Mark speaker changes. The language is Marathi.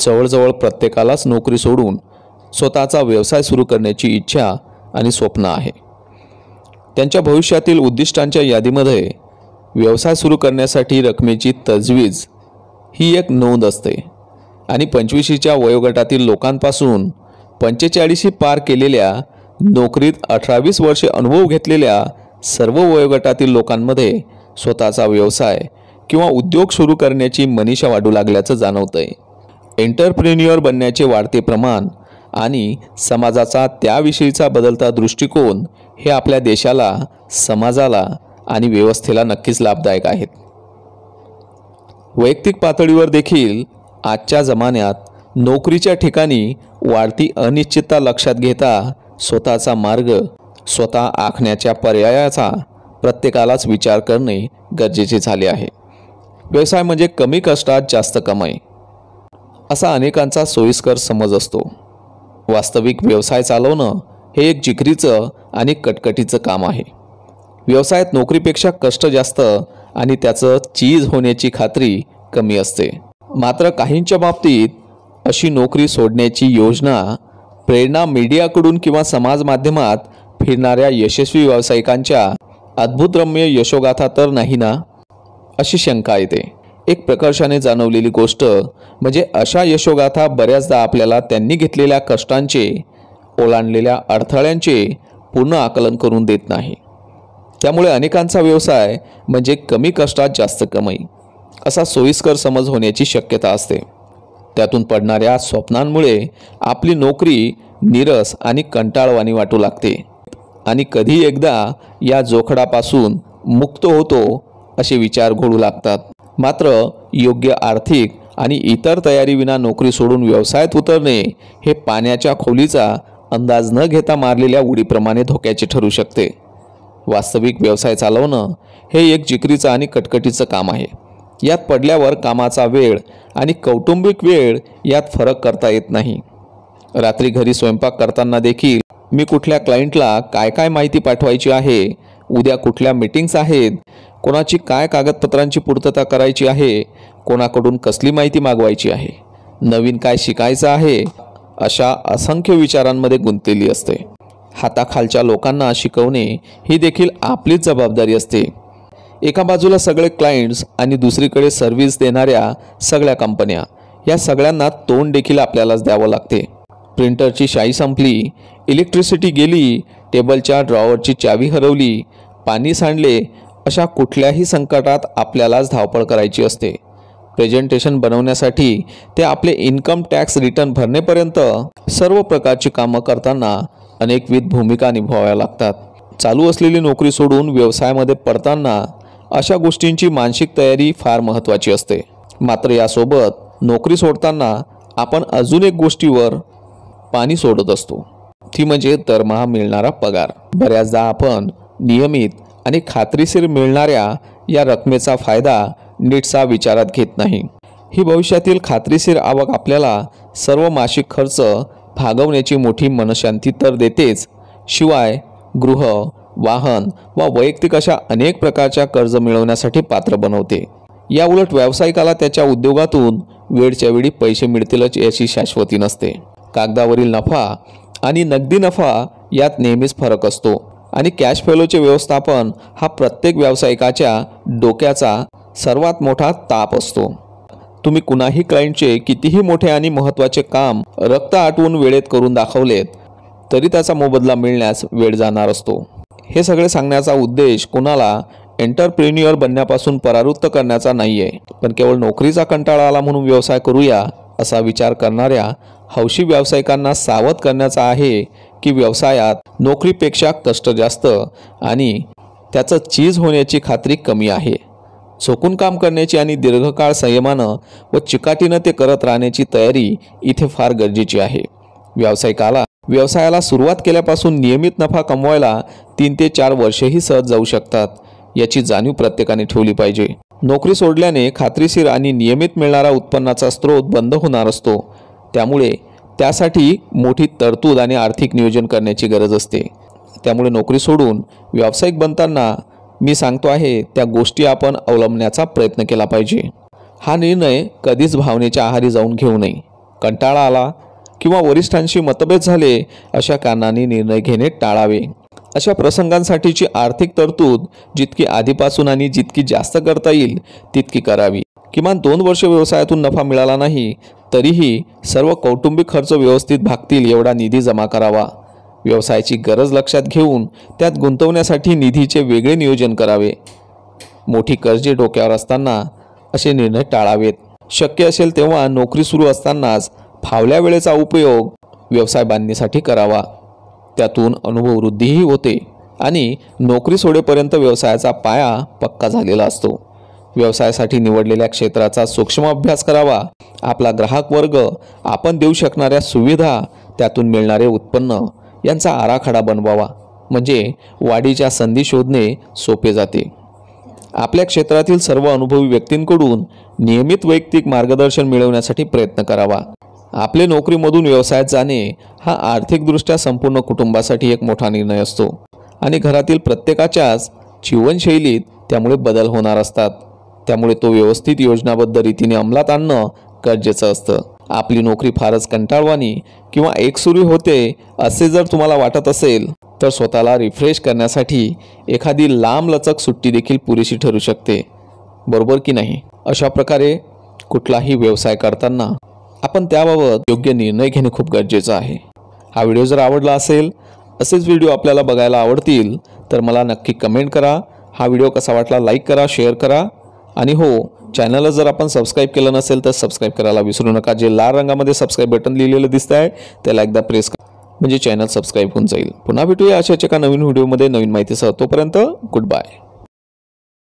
Speaker 1: जवळजवळ प्रत्येकालाच नोकरी सोडून स्वतःचा व्यवसाय सुरू करण्याची इच्छा आणि स्वप्न आहे त्यांच्या भविष्यातील उद्दिष्टांच्या यादीमध्ये व्यवसाय सुरू करण्यासाठी रकमेची तजवीज ही एक नोंद असते आणि पंचवीशीच्या वयोगटातील लोकांपासून पंचेचाळीशी पार केलेल्या नोकरीत अठरावीस वर्षे अनुभव घेतलेल्या सर्व वयोगटातील लोकांमध्ये स्वतःचा व्यवसाय किंवा उद्योग सुरू करण्याची मनीषा वाढू लागल्याचं जाणवतं आहे एंटरप्रेन्युअर बनण्याचे वाढते प्रमाण आणि समाजाचा त्याविषयीचा बदलता दृष्टिकोन हे आपल्या देशाला समाजाला आणि व्यवस्थेला नक्कीच लाभदायक आहेत वैयक्तिक पातळीवर देखील आजच्या जमान्यात नोकरीच्या ठिकाणी वाढती अनिश्चितता लक्षात घेता स्वतःचा मार्ग स्वतः आखण्याच्या पर्यायाचा प्रत्येकालाच विचार करणे गरजेचे झाले आहे व्यवसाय म्हणजे कमी कष्टात जास्त कमाई असा अनेकांचा सोयीस्कर समज असतो वास्तविक व्यवसाय चालवणं हे एक जिकरीचं आणि कटकटीचं काम आहे व्यवसायात नोकरीपेक्षा कष्ट जास्त आणि त्याचं चीज होण्याची खात्री कमी असते मात्र काहींच्या बाबतीत अशी नोकरी सोडण्याची योजना प्रेरणा मीडियाकडून किंवा समाज माध्यमात फिरणाऱ्या यशस्वी व्यावसायिकांच्या अद्भुतरम्य यशोगाथा तर नाही ना अशी शंका येते एक प्रकर्षाने जाणवलेली गोष्ट म्हणजे अशा यशोगाथा बऱ्याचदा आपल्याला त्यांनी घेतलेल्या कष्टांचे ओलांडलेल्या अडथळ्यांचे पूर्ण आकलन करून देत नाही त्यामुळे अनेकांचा व्यवसाय म्हणजे कमी कष्टात जास्त कमाई असा सोयीस्कर समज होण्याची शक्यता असते त्यातून पडणाऱ्या स्वप्नांमुळे आपली नोकरी नीरस आणि कंटाळवाणी वाटू लागते आणि कधी एकदा या जोखडापासून मुक्त होतो असे विचार घोळू लागतात मात्र योग्य आर्थिक आणि इतर तयारीविना नोकरी सोडून व्यवसायात उतरणे हे पाण्याच्या खोलीचा अंदाज न घेता मारलेल्या उडीप्रमाणे धोक्याचे ठरू शकते वास्तविक व्यवसाय चालवणं हे एक जिकरीचं आणि कटकटीचं काम आहे यात पडल्यावर कामाचा वेळ आणि कौटुंबिक वेळ यात फरक करता येत नाही रात्री घरी स्वयंपाक करताना देखील मी कुठल्या क्लायंटला काय काय माहिती पाठवायची आहे उद्या कुठल्या मीटिंग्स आहेत कोणाची काय कागदपत्रांची पूर्तता करायची आहे कोणाकडून कसली माहिती मागवायची आहे नवीन काय शिकायचं आहे अशा असंख्य विचारांमध्ये गुंतलेली असते हाताखालच्या लोकांना शिकवणे ही देखील आपलीच जबाबदारी असते एका बाजूला सगळे क्लायंट्स आणि दुसरीकडे सर्व्हिस देणाऱ्या सगळ्या कंपन्या या सगळ्यांना तोंड देखील आपल्यालाच द्यावं लागते प्रिंटरची शाई संपली इलेक्ट्रिसिटी गेली टेबलच्या ड्रॉवरची चावी हरवली पाणी सांडले अशा कुठल्याही संकटात आपल्यालाच धावपळ करायची असते प्रेझेंटेशन बनवण्यासाठी ते आपले इन्कम टॅक्स रिटर्न भरणेपर्यंत सर्व प्रकारची कामं करताना अनेकविध भूमिका निभावाव्या लागतात चालू असलेली नोकरी सोडून व्यवसायामध्ये पडताना अशा गोष्टींची मानसिक तयारी फार महत्त्वाची असते मात्र यासोबत नोकरी सोडताना आपण अजून एक गोष्टीवर पाणी सोडत असतो ती म्हणजे दरमहा मिळणारा पगार बऱ्याचदा आपण नियमित आणि खात्रीशीर मिळणाऱ्या या रकमेचा फायदा नीटसा विचारात घेत नाही ही भविष्यातील खात्रीशीर आवक आपल्याला सर्व मासिक खर्च भागवण्याची मोठी मनशांती तर देतेच शिवाय गृह वाहन वा वैयक्तिक अशा अनेक प्रकारच्या कर्ज मिळवण्यासाठी पात्र बनवते याउलट व्यावसायिकाला त्याच्या उद्योगातून वेळच्या वेळी पैसे मिळतीलच याची शाश्वती नसते कागदावरील नफा आणि नगदी नफा यात नेहमीच फरक असतो आणि कॅश फ्लोचे व्यवस्थापन हा प्रत्येक व्यावसायिकाच्या डोक्याचा सर्वात मोठा ताप असतो तुम्ही कुणाही क्लायंटचे कितीही मोठे आणि महत्त्वाचे काम रक्त आटवून वेळेत करून दाखवलेत तरी त्याचा मोबदला मिळण्यास वेळ जाणार असतो हे सगळे सांगण्याचा उद्देश कुणाला एंटरप्रेन्युअर बनण्यापासून परावृत्त करण्याचा नाही आहे पण केवळ नोकरीचा कंटाळा आला म्हणून व्यवसाय करूया असा विचार करणाऱ्या हौशी व्यावसायिकांना सावध करण्याचा आहे की व्यवसायात नोकरीपेक्षा कष्ट जास्त आणि त्याचं चीज होण्याची खात्री कमी आहे झोकून काम करण्याची आणि दीर्घकाळ संयमानं व चिकाटीनं ते करत राहण्याची तयारी इथे फार गरजेची आहे व्यावसायिकाला व्यवसायाला सुरुवात केल्यापासून नियमित नफा कमवायला तीन ते चार वर्षेही सहज जाऊ शकतात याची जाणीव प्रत्येकाने ठेवली पाहिजे नोकरी सोडल्याने खात्रीशीर आणि नियमित मिळणारा उत्पन्नाचा स्रोत बंद होणार असतो त्यामुळे त्यासाठी मोठी तरतूद आणि आर्थिक नियोजन करण्याची गरज असते त्यामुळे नोकरी सोडून व्यावसायिक बनताना मी सांगतो आहे त्या गोष्टी आपण अवलंबण्याचा प्रयत्न केला पाहिजे हा निर्णय कधीच भावनेच्या आहारी जाऊन घेऊ नये कंटाळा आला किंवा वरिष्ठांशी मतभेद झाले अशा कारणाने निर्णय घेणे टाळावे अशा प्रसंगांसाठीची आर्थिक तरतूद जितकी आधीपासून आणि जितकी जास्त करता येईल तितकी करावी किमान दोन वर्ष व्यवसायातून नफा मिळाला नाही तरीही सर्व कौटुंबिक खर्च व्यवस्थित भागतील एवढा निधी जमा करावा व्यवसायाची गरज लक्षात घेऊन त्यात गुंतवण्यासाठी निधीचे वेगळे नियोजन करावे मोठी कर्जे डोक्यावर असताना असे निर्णय टाळावेत शक्य असेल तेव्हा नोकरी सुरू असतानाच फावल्या वेळेचा उपयोग व्यवसाय बांधणीसाठी करावा त्यातून अनुभव वृद्धीही होते आणि नोकरी सोडेपर्यंत व्यवसायाचा पाया पक्का झालेला असतो व्यवसायासाठी निवडलेल्या क्षेत्राचा सूक्ष्म अभ्यास करावा आपला ग्राहक वर्ग आपण देऊ शकणाऱ्या सुविधा त्यातून मिळणारे उत्पन्न यांचा आराखडा बनवावा म्हणजे वाढीच्या संधी शोधणे सोपे जाते आपल्या क्षेत्रातील सर्व अनुभवी व्यक्तींकडून नियमित वैयक्तिक मार्गदर्शन मिळवण्यासाठी प्रयत्न करावा आपले नोकरीमधून व्यवसायात जाणे हा आर्थिकदृष्ट्या संपूर्ण कुटुंबासाठी एक मोठा निर्णय असतो आणि घरातील प्रत्येकाच्याच जीवनशैलीत त्यामुळे बदल होणार असतात त्यामुळे तो व्यवस्थित योजनाबद्ध रीतीने अंमलात आणणं गरजेचं असतं आपली नोकरी फारच कंटाळवाणी किंवा एकसुरी होते असे जर तुम्हाला वाटत असेल तर स्वतःला रिफ्रेश करण्यासाठी एखादी लांबलचक सुट्टी देखील पुरेशी ठरू शकते बरोबर की नाही अशा प्रकारे कुठलाही व्यवसाय करताना आपण त्याबाबत योग्य निर्णय घेणे खूप गरजेचं आहे हा व्हिडिओ जर आवडला असेल असेच व्हिडिओ आपल्याला बघायला आवडतील तर मला नक्की कमेंट करा हा व्हिडिओ कसा वाटला लाईक करा शेअर करा आणि हो चॅनलला जर आपण सबस्क्राईब केलं नसेल तर सबस्क्राईब करायला विसरू नका जे लाल रंगामध्ये सबस्क्राईब बटन लिहिलेलं दिसत आहे त्याला एकदा प्रेस करा म्हणजे चॅनल सबस्क्राईब होऊन जाईल पुन्हा भेटूया अशाच एका नवीन व्हिडिओमध्ये नवीन माहितीसह तोपर्यंत गुड बाय